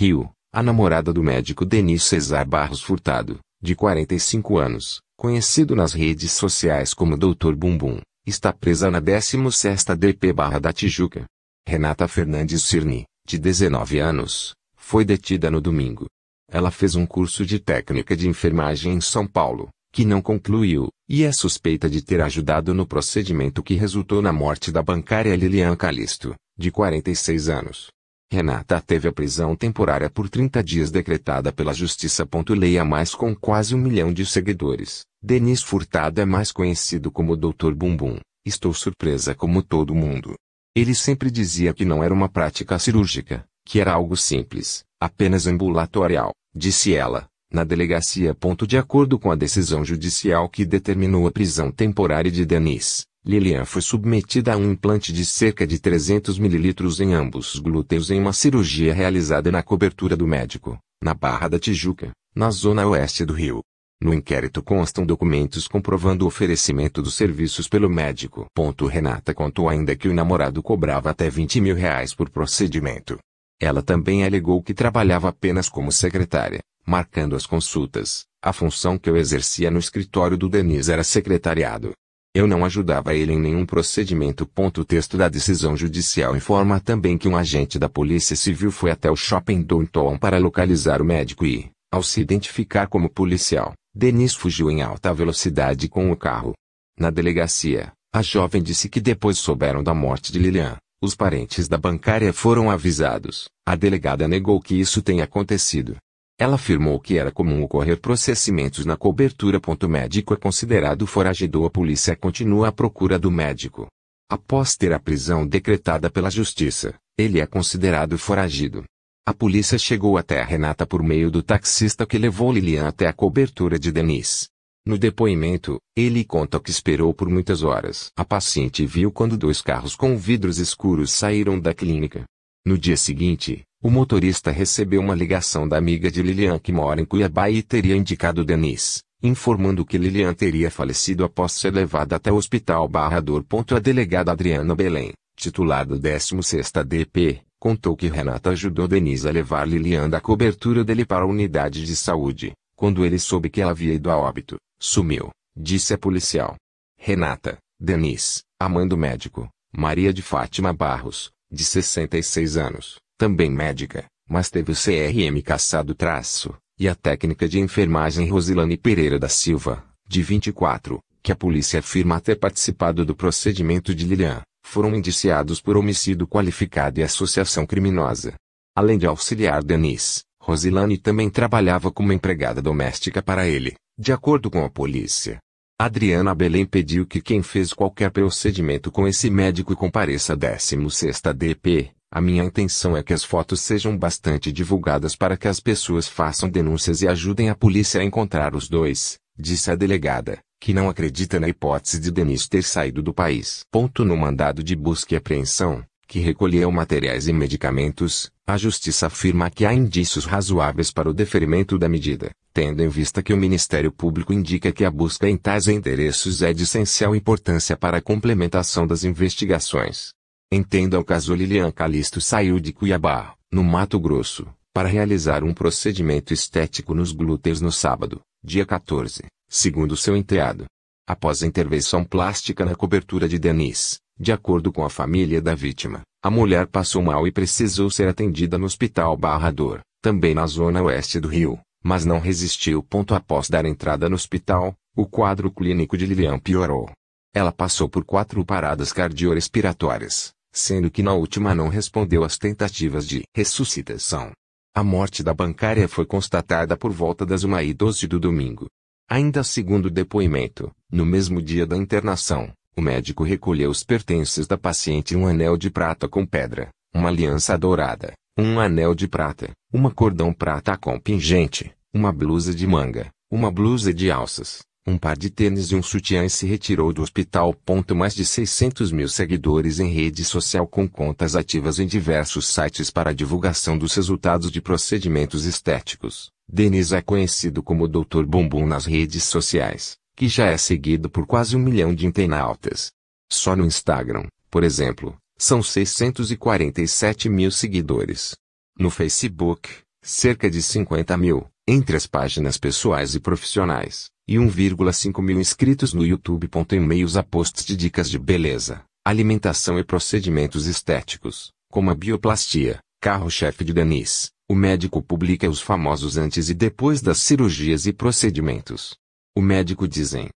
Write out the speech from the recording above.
Rio, a namorada do médico Denis Cesar Barros Furtado, de 45 anos, conhecido nas redes sociais como Dr. Bumbum, está presa na 16ª DP Barra da Tijuca. Renata Fernandes Cirni, de 19 anos, foi detida no domingo. Ela fez um curso de técnica de enfermagem em São Paulo, que não concluiu, e é suspeita de ter ajudado no procedimento que resultou na morte da bancária Lilian Calisto, de 46 anos. Renata teve a prisão temporária por 30 dias decretada pela Justiça. Leia mais com quase um milhão de seguidores. Denis Furtado é mais conhecido como Dr. Bumbum. Estou surpresa como todo mundo. Ele sempre dizia que não era uma prática cirúrgica, que era algo simples, apenas ambulatorial, disse ela, na delegacia. De acordo com a decisão judicial que determinou a prisão temporária de Denis, Lilian foi submetida a um implante de cerca de 300 ml em ambos os glúteos em uma cirurgia realizada na cobertura do médico, na Barra da Tijuca, na zona oeste do Rio. No inquérito constam documentos comprovando o oferecimento dos serviços pelo médico. Ponto Renata contou ainda que o namorado cobrava até 20 mil reais por procedimento. Ela também alegou que trabalhava apenas como secretária, marcando as consultas. A função que eu exercia no escritório do Denis era secretariado. Eu não ajudava ele em nenhum procedimento. O texto da decisão judicial informa também que um agente da Polícia Civil foi até o shopping Downtown para localizar o médico e, ao se identificar como policial, Denis fugiu em alta velocidade com o carro. Na delegacia, a jovem disse que depois souberam da morte de Lilian. Os parentes da bancária foram avisados. A delegada negou que isso tenha acontecido. Ela afirmou que era comum ocorrer processamentos na cobertura. O médico é considerado foragido. A polícia continua à procura do médico. Após ter a prisão decretada pela justiça, ele é considerado foragido. A polícia chegou até a Renata por meio do taxista que levou Lilian até a cobertura de Denise. No depoimento, ele conta que esperou por muitas horas. A paciente viu quando dois carros com vidros escuros saíram da clínica. No dia seguinte, o motorista recebeu uma ligação da amiga de Lilian que mora em Cuiabá e teria indicado Denis, informando que Lilian teria falecido após ser levada até o hospital Barrador. A delegada Adriana Belém, titular do 16ª DP, contou que Renata ajudou Denis a levar Lilian da cobertura dele para a unidade de saúde. Quando ele soube que ela havia ido a óbito, sumiu, disse a policial. Renata, Denis, a mãe do médico, Maria de Fátima Barros, de 66 anos, também médica, mas teve o CRM caçado traço, e a técnica de enfermagem Rosilane Pereira da Silva, de 24, que a polícia afirma ter participado do procedimento de Lilian, foram indiciados por homicídio qualificado e associação criminosa. Além de auxiliar Denise, Rosilane também trabalhava como empregada doméstica para ele, de acordo com a polícia. Adriana Belém pediu que quem fez qualquer procedimento com esse médico compareça 16ª DP. A minha intenção é que as fotos sejam bastante divulgadas para que as pessoas façam denúncias e ajudem a polícia a encontrar os dois, disse a delegada, que não acredita na hipótese de Denis ter saído do país. Ponto no mandado de busca e apreensão, que recolheu materiais e medicamentos, a justiça afirma que há indícios razoáveis para o deferimento da medida tendo em vista que o Ministério Público indica que a busca em tais endereços é de essencial importância para a complementação das investigações. Entenda o caso Lilian Calisto saiu de Cuiabá, no Mato Grosso, para realizar um procedimento estético nos glúteos no sábado, dia 14, segundo seu enteado. Após a intervenção plástica na cobertura de Denise, de acordo com a família da vítima, a mulher passou mal e precisou ser atendida no Hospital Barra Dor, também na zona oeste do Rio mas não resistiu. Após dar entrada no hospital, o quadro clínico de Lilian piorou. Ela passou por quatro paradas cardiorrespiratórias, sendo que na última não respondeu às tentativas de ressuscitação. A morte da bancária foi constatada por volta das 1h12 do domingo. Ainda segundo o depoimento, no mesmo dia da internação, o médico recolheu os pertences da paciente um anel de prata com pedra, uma aliança dourada, um anel de prata, uma cordão prata com pingente, uma blusa de manga, uma blusa de alças, um par de tênis e um sutiã e se retirou do hospital. Mais de 600 mil seguidores em rede social com contas ativas em diversos sites para divulgação dos resultados de procedimentos estéticos. Denis é conhecido como Dr. Bumbum nas redes sociais, que já é seguido por quase um milhão de internautas. Só no Instagram, por exemplo, são 647 mil seguidores. No Facebook, cerca de 50 mil entre as páginas pessoais e profissionais, e 1,5 mil inscritos no YouTube. E-mails a posts de dicas de beleza, alimentação e procedimentos estéticos, como a bioplastia, carro-chefe de Denise, O médico publica os famosos antes e depois das cirurgias e procedimentos. O médico dizem,